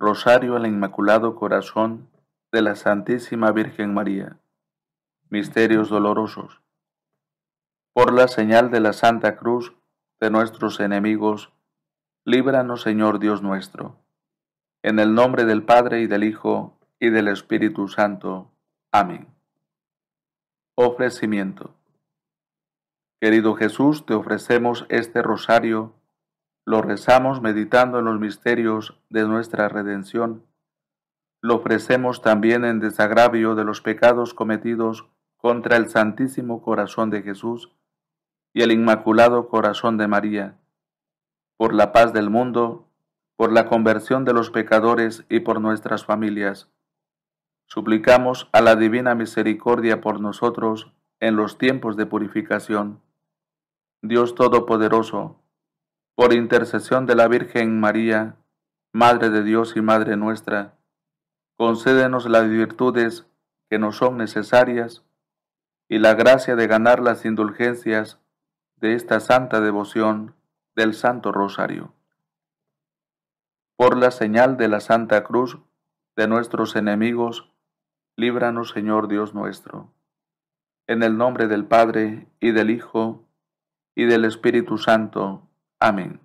Rosario al Inmaculado Corazón de la Santísima Virgen María. Misterios dolorosos. Por la señal de la Santa Cruz de nuestros enemigos, líbranos Señor Dios nuestro. En el nombre del Padre y del Hijo y del Espíritu Santo. Amén. Ofrecimiento. Querido Jesús, te ofrecemos este rosario lo rezamos meditando en los misterios de nuestra redención. Lo ofrecemos también en desagravio de los pecados cometidos contra el Santísimo Corazón de Jesús y el Inmaculado Corazón de María, por la paz del mundo, por la conversión de los pecadores y por nuestras familias. Suplicamos a la Divina Misericordia por nosotros en los tiempos de purificación. Dios Todopoderoso, por intercesión de la Virgen María, Madre de Dios y Madre nuestra, concédenos las virtudes que nos son necesarias y la gracia de ganar las indulgencias de esta santa devoción del Santo Rosario. Por la señal de la Santa Cruz de nuestros enemigos, líbranos Señor Dios nuestro. En el nombre del Padre y del Hijo y del Espíritu Santo. Amén.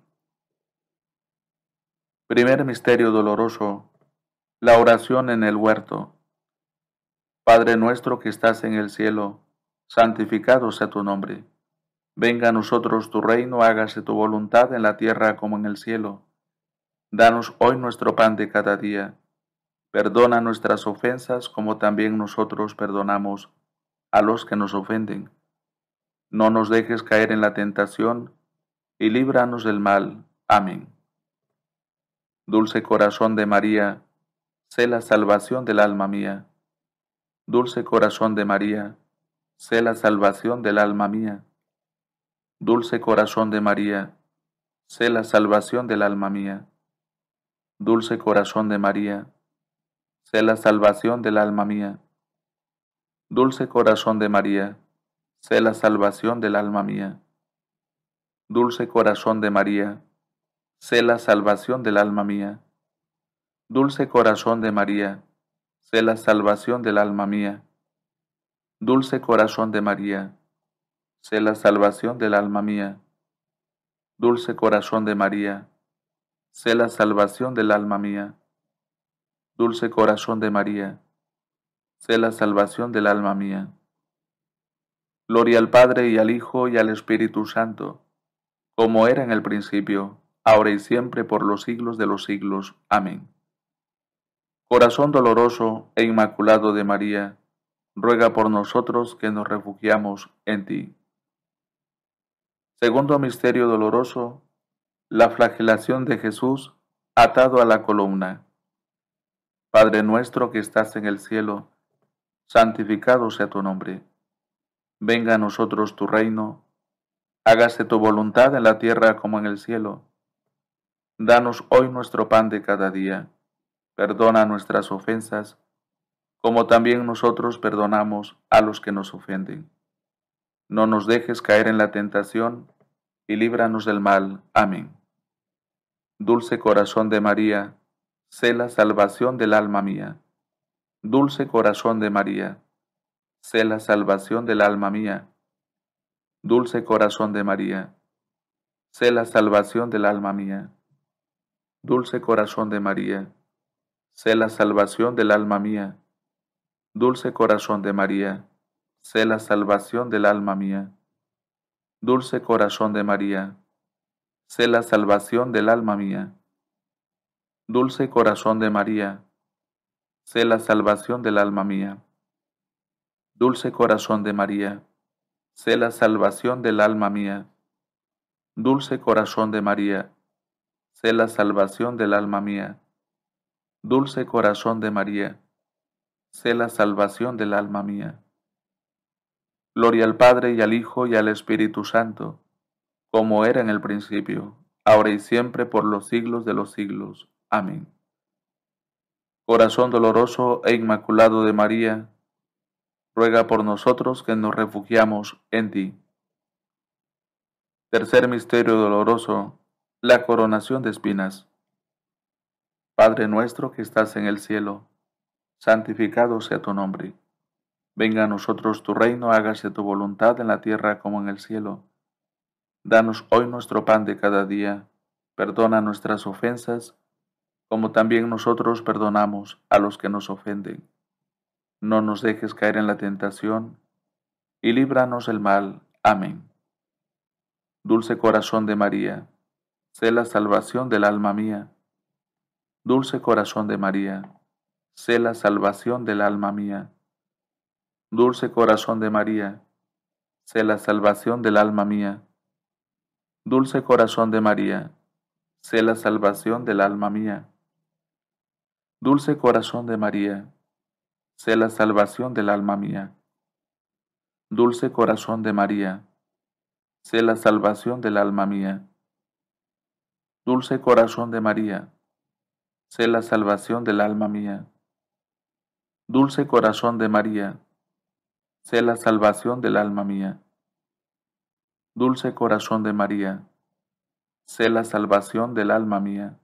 Primer misterio doloroso, la oración en el huerto. Padre nuestro que estás en el cielo, santificado sea tu nombre. Venga a nosotros tu reino, hágase tu voluntad en la tierra como en el cielo. Danos hoy nuestro pan de cada día. Perdona nuestras ofensas como también nosotros perdonamos a los que nos ofenden. No nos dejes caer en la tentación y líbranos del mal. Amén. Dulce corazón de María, sé la salvación del alma mía. Dulce corazón de María, sé la salvación del alma mía. Dulce corazón de María, sé la salvación del alma mía. Dulce corazón de María, sé la salvación del alma mía. Dulce corazón de María, sé la salvación del alma mía. Dulce corazón de María, sé la salvación del alma mía. Dulce corazón de María, sé la salvación del alma mía. Dulce corazón de María, sé la salvación del alma mía. Dulce corazón de María, sé la salvación del alma mía. Dulce corazón de María, sé la salvación del alma mía. Gloria al Padre y al Hijo y al Espíritu Santo como era en el principio, ahora y siempre, por los siglos de los siglos. Amén. Corazón doloroso e inmaculado de María, ruega por nosotros que nos refugiamos en ti. Segundo misterio doloroso, la flagelación de Jesús atado a la columna. Padre nuestro que estás en el cielo, santificado sea tu nombre. Venga a nosotros tu reino hágase tu voluntad en la tierra como en el cielo. Danos hoy nuestro pan de cada día, perdona nuestras ofensas, como también nosotros perdonamos a los que nos ofenden. No nos dejes caer en la tentación, y líbranos del mal. Amén. Dulce corazón de María, sé la salvación del alma mía. Dulce corazón de María, sé la salvación del alma mía Dulce corazón de María, sé la salvación del alma mía. Dulce corazón de María, sé la salvación del alma mía. Dulce corazón de María, sé la salvación del alma mía. Dulce corazón de María, sé la salvación del alma mía. Dulce corazón de María, sé la salvación del alma mía. Dulce corazón de María, sé la salvación del alma mía. Dulce corazón de María, sé la salvación del alma mía. Dulce corazón de María, sé la salvación del alma mía. Gloria al Padre y al Hijo y al Espíritu Santo, como era en el principio, ahora y siempre, por los siglos de los siglos. Amén. Corazón doloroso e inmaculado de María, ruega por nosotros que nos refugiamos en ti. Tercer misterio doloroso, la coronación de espinas. Padre nuestro que estás en el cielo, santificado sea tu nombre. Venga a nosotros tu reino, hágase tu voluntad en la tierra como en el cielo. Danos hoy nuestro pan de cada día, perdona nuestras ofensas, como también nosotros perdonamos a los que nos ofenden no nos dejes caer en la tentación, y líbranos del mal. Amén. Dulce corazón de María, sé la salvación del alma mía. Dulce corazón de María, sé la salvación del alma mía. Dulce corazón de María, sé la salvación del alma mía. Dulce corazón de María, sé la salvación del alma mía. Dulce corazón de María, sé la salvación del alma mía. Dulce corazón de María, sé la salvación del alma mía. Dulce corazón de María, sé la salvación del alma mía. Dulce corazón de María, sé la salvación del alma mía. Dulce corazón de María, sé la salvación del alma mía.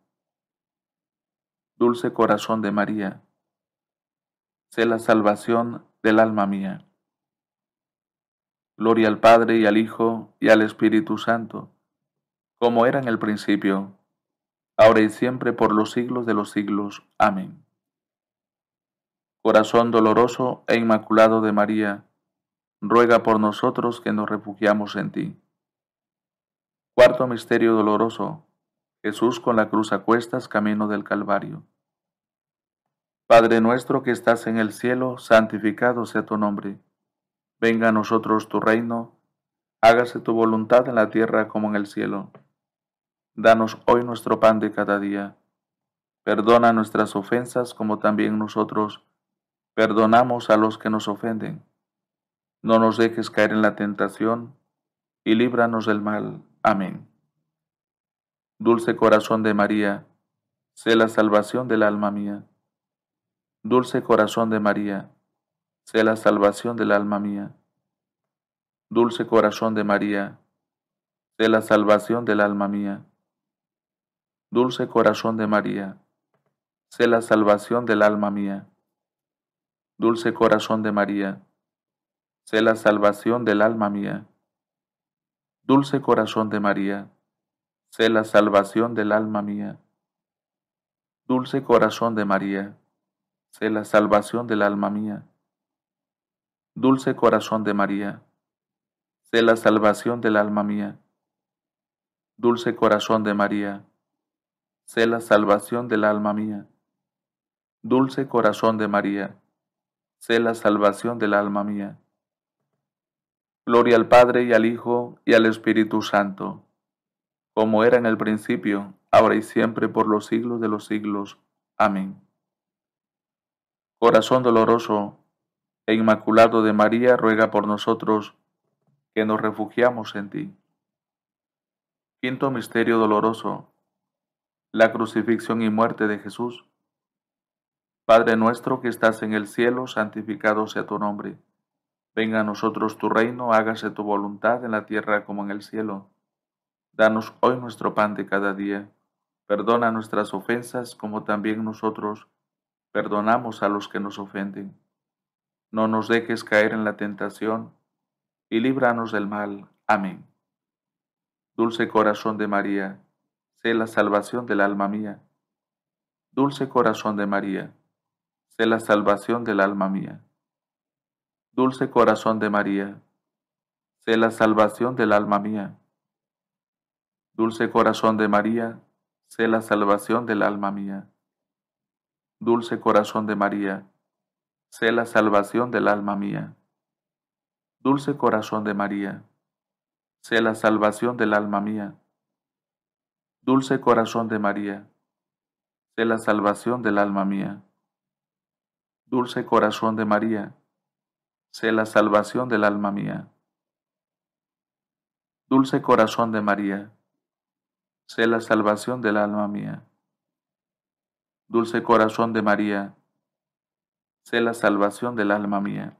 Dulce corazón de María, sé la salvación del alma mía. Gloria al Padre y al Hijo y al Espíritu Santo, como era en el principio, ahora y siempre por los siglos de los siglos. Amén. Corazón doloroso e inmaculado de María, ruega por nosotros que nos refugiamos en ti. Cuarto misterio doloroso, Jesús con la cruz a cuestas camino del Calvario. Padre nuestro que estás en el cielo, santificado sea tu nombre. Venga a nosotros tu reino, hágase tu voluntad en la tierra como en el cielo. Danos hoy nuestro pan de cada día. Perdona nuestras ofensas como también nosotros perdonamos a los que nos ofenden. No nos dejes caer en la tentación y líbranos del mal. Amén. Dulce corazón de María, sé la salvación del alma mía. Dulce corazón de María, sé la salvación del alma mía. Dulce corazón de María, sé la salvación del alma mía. Dulce corazón de María, sé la salvación del alma mía. Dulce corazón de María, sé la salvación del alma mía. Dulce corazón de María, sé la salvación del alma mía. Dulce corazón de María, sé la salvación del alma mía. Dulce corazón de María, sé la salvación del alma mía. Dulce corazón de María, sé la salvación del alma mía. Dulce corazón de María, sé la salvación del alma mía. Gloria al Padre y al Hijo y al Espíritu Santo, como era en el principio, ahora y siempre, por los siglos de los siglos. Amén. Corazón doloroso e inmaculado de María, ruega por nosotros que nos refugiamos en ti. Quinto misterio doloroso, la crucifixión y muerte de Jesús. Padre nuestro que estás en el cielo, santificado sea tu nombre. Venga a nosotros tu reino, hágase tu voluntad en la tierra como en el cielo. Danos hoy nuestro pan de cada día. Perdona nuestras ofensas como también nosotros perdonamos a los que nos ofenden. No nos dejes caer en la tentación, y líbranos del mal. Amén. Dulce corazón de María, sé la salvación del alma mía. Dulce corazón de María, sé la salvación del alma mía. Dulce corazón de María, sé la salvación del alma mía. Dulce corazón de María, sé la salvación del alma mía. Dulce corazón de María, sé la salvación del alma mía. Dulce corazón de María, sé la salvación del alma mía. Dulce corazón de María, sé la salvación del alma mía. Dulce corazón de María, sé la salvación del alma mía. Dulce corazón de María, sé la salvación del alma mía. Dulce corazón de María, sé la salvación del alma mía.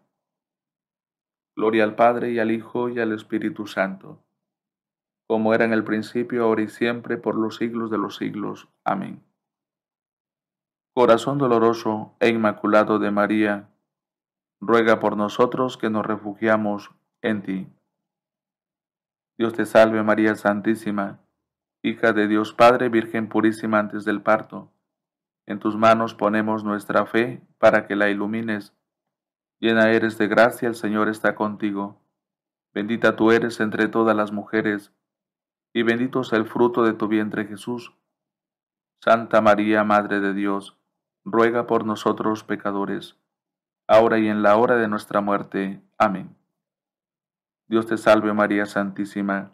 Gloria al Padre y al Hijo y al Espíritu Santo, como era en el principio, ahora y siempre, por los siglos de los siglos. Amén. Corazón doloroso e inmaculado de María, ruega por nosotros que nos refugiamos en ti. Dios te salve María Santísima, hija de Dios Padre, Virgen purísima antes del parto en tus manos ponemos nuestra fe para que la ilumines. Llena eres de gracia, el Señor está contigo. Bendita tú eres entre todas las mujeres, y bendito es el fruto de tu vientre Jesús. Santa María, Madre de Dios, ruega por nosotros pecadores, ahora y en la hora de nuestra muerte. Amén. Dios te salve María Santísima,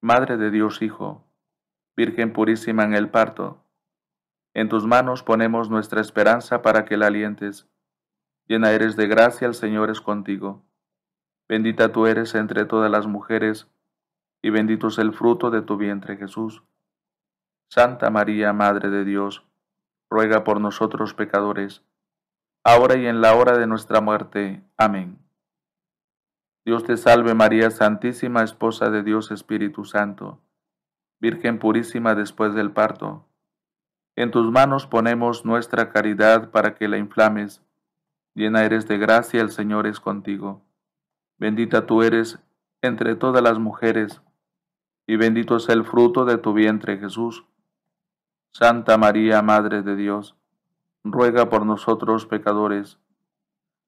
Madre de Dios Hijo, Virgen purísima en el parto en tus manos ponemos nuestra esperanza para que la alientes. Llena eres de gracia, el Señor es contigo. Bendita tú eres entre todas las mujeres, y bendito es el fruto de tu vientre Jesús. Santa María, Madre de Dios, ruega por nosotros pecadores, ahora y en la hora de nuestra muerte. Amén. Dios te salve María Santísima, Esposa de Dios Espíritu Santo, Virgen purísima después del parto en tus manos ponemos nuestra caridad para que la inflames. Llena eres de gracia, el Señor es contigo. Bendita tú eres entre todas las mujeres, y bendito es el fruto de tu vientre, Jesús. Santa María, Madre de Dios, ruega por nosotros pecadores,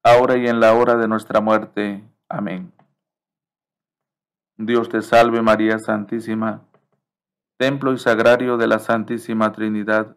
ahora y en la hora de nuestra muerte. Amén. Dios te salve María Santísima, templo y sagrario de la Santísima Trinidad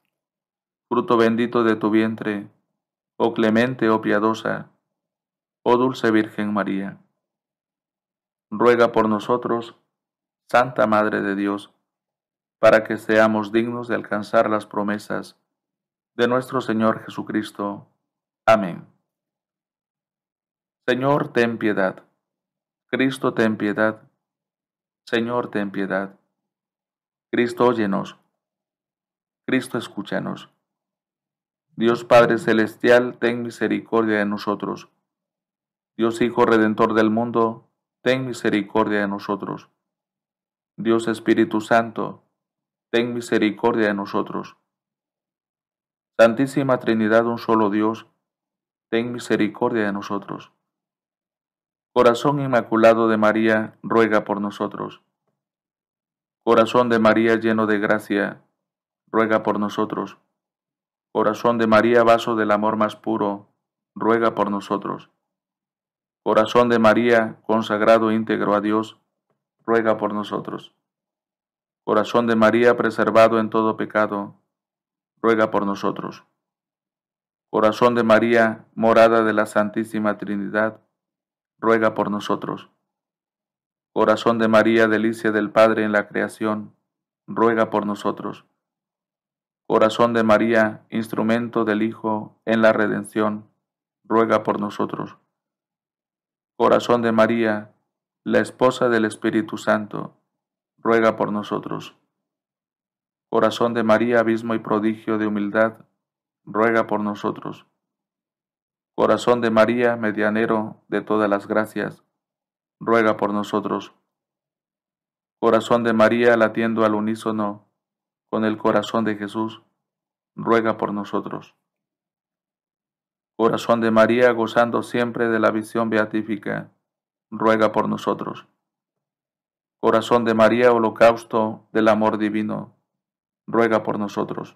fruto bendito de tu vientre, oh clemente, oh piadosa, oh dulce Virgen María. Ruega por nosotros, Santa Madre de Dios, para que seamos dignos de alcanzar las promesas de nuestro Señor Jesucristo. Amén. Señor, ten piedad. Cristo, ten piedad. Señor, ten piedad. Cristo, óyenos. Cristo, escúchanos. Dios Padre Celestial, ten misericordia de nosotros. Dios Hijo Redentor del mundo, ten misericordia de nosotros. Dios Espíritu Santo, ten misericordia de nosotros. Santísima Trinidad, un solo Dios, ten misericordia de nosotros. Corazón Inmaculado de María, ruega por nosotros. Corazón de María lleno de gracia, ruega por nosotros. Corazón de María, vaso del amor más puro, ruega por nosotros. Corazón de María, consagrado íntegro a Dios, ruega por nosotros. Corazón de María, preservado en todo pecado, ruega por nosotros. Corazón de María, morada de la Santísima Trinidad, ruega por nosotros. Corazón de María, delicia del Padre en la creación, ruega por nosotros. Corazón de María, instrumento del Hijo en la redención, ruega por nosotros. Corazón de María, la esposa del Espíritu Santo, ruega por nosotros. Corazón de María, abismo y prodigio de humildad, ruega por nosotros. Corazón de María, medianero de todas las gracias, ruega por nosotros. Corazón de María, latiendo al unísono con el corazón de Jesús, ruega por nosotros. Corazón de María, gozando siempre de la visión beatífica, ruega por nosotros. Corazón de María, holocausto del amor divino, ruega por nosotros.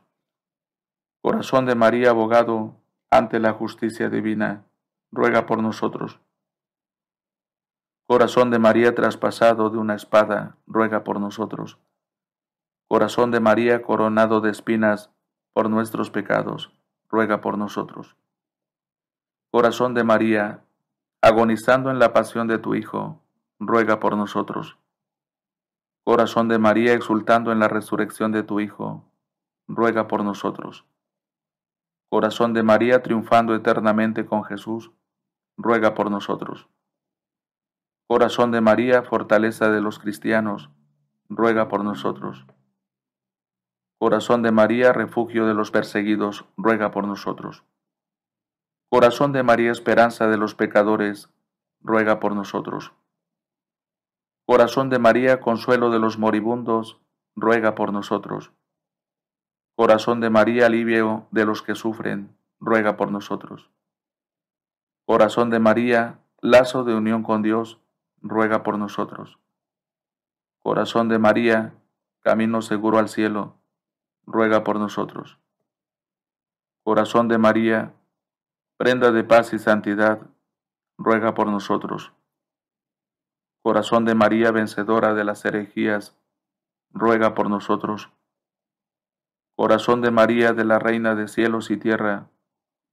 Corazón de María, abogado ante la justicia divina, ruega por nosotros. Corazón de María, traspasado de una espada, ruega por nosotros. Corazón de María coronado de espinas por nuestros pecados, ruega por nosotros. Corazón de María, agonizando en la pasión de tu Hijo, ruega por nosotros. Corazón de María, exultando en la resurrección de tu Hijo, ruega por nosotros. Corazón de María, triunfando eternamente con Jesús, ruega por nosotros. Corazón de María, fortaleza de los cristianos, ruega por nosotros. Corazón de María, refugio de los perseguidos, ruega por nosotros. Corazón de María, esperanza de los pecadores, ruega por nosotros. Corazón de María, consuelo de los moribundos, ruega por nosotros. Corazón de María, alivio de los que sufren, ruega por nosotros. Corazón de María, lazo de unión con Dios, ruega por nosotros. Corazón de María, camino seguro al cielo, ruega por nosotros. Corazón de María, prenda de paz y santidad, ruega por nosotros. Corazón de María, vencedora de las herejías, ruega por nosotros. Corazón de María, de la Reina de cielos y tierra,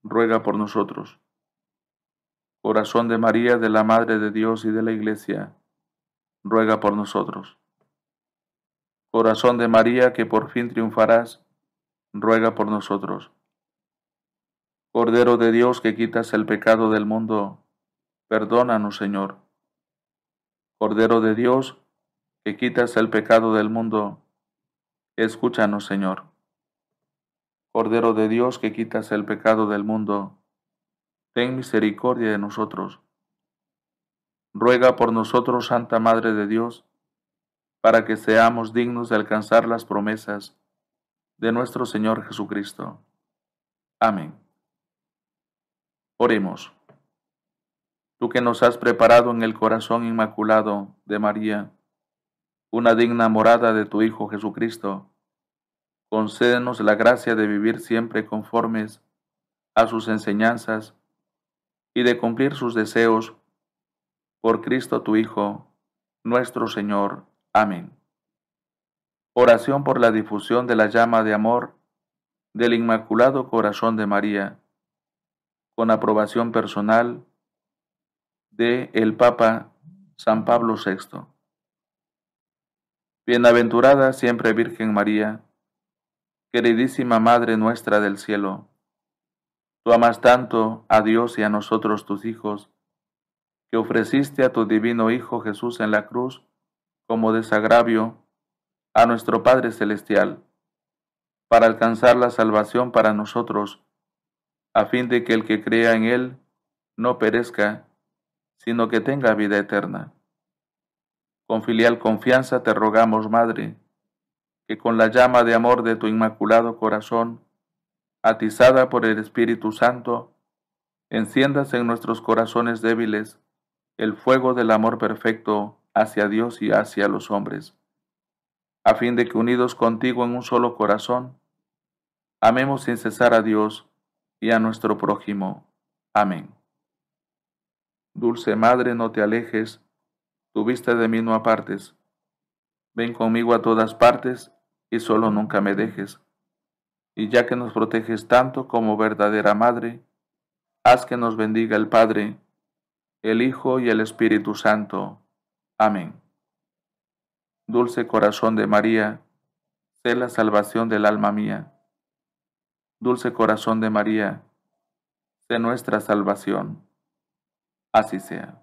ruega por nosotros. Corazón de María, de la Madre de Dios y de la Iglesia, ruega por nosotros. Corazón de María, que por fin triunfarás, ruega por nosotros. Cordero de Dios, que quitas el pecado del mundo, perdónanos, Señor. Cordero de Dios, que quitas el pecado del mundo, escúchanos, Señor. Cordero de Dios, que quitas el pecado del mundo, ten misericordia de nosotros. Ruega por nosotros, Santa Madre de Dios, para que seamos dignos de alcanzar las promesas de nuestro Señor Jesucristo. Amén. Oremos. Tú que nos has preparado en el corazón inmaculado de María, una digna morada de tu Hijo Jesucristo, concédenos la gracia de vivir siempre conformes a sus enseñanzas y de cumplir sus deseos por Cristo tu Hijo, nuestro Señor. Amén. Oración por la difusión de la llama de amor del Inmaculado Corazón de María, con aprobación personal de el Papa San Pablo VI. Bienaventurada siempre Virgen María, queridísima Madre nuestra del cielo, tú amas tanto a Dios y a nosotros tus hijos, que ofreciste a tu divino Hijo Jesús en la cruz como desagravio a nuestro Padre Celestial, para alcanzar la salvación para nosotros, a fin de que el que crea en Él no perezca, sino que tenga vida eterna. Con filial confianza te rogamos, Madre, que con la llama de amor de tu inmaculado corazón, atizada por el Espíritu Santo, enciendas en nuestros corazones débiles el fuego del amor perfecto hacia Dios y hacia los hombres, a fin de que unidos contigo en un solo corazón, amemos sin cesar a Dios y a nuestro prójimo. Amén. Dulce Madre, no te alejes, tu vista de mí no apartes. Ven conmigo a todas partes y solo nunca me dejes. Y ya que nos proteges tanto como verdadera Madre, haz que nos bendiga el Padre, el Hijo y el Espíritu Santo Amén. Dulce corazón de María, sé la salvación del alma mía. Dulce corazón de María, sé nuestra salvación. Así sea.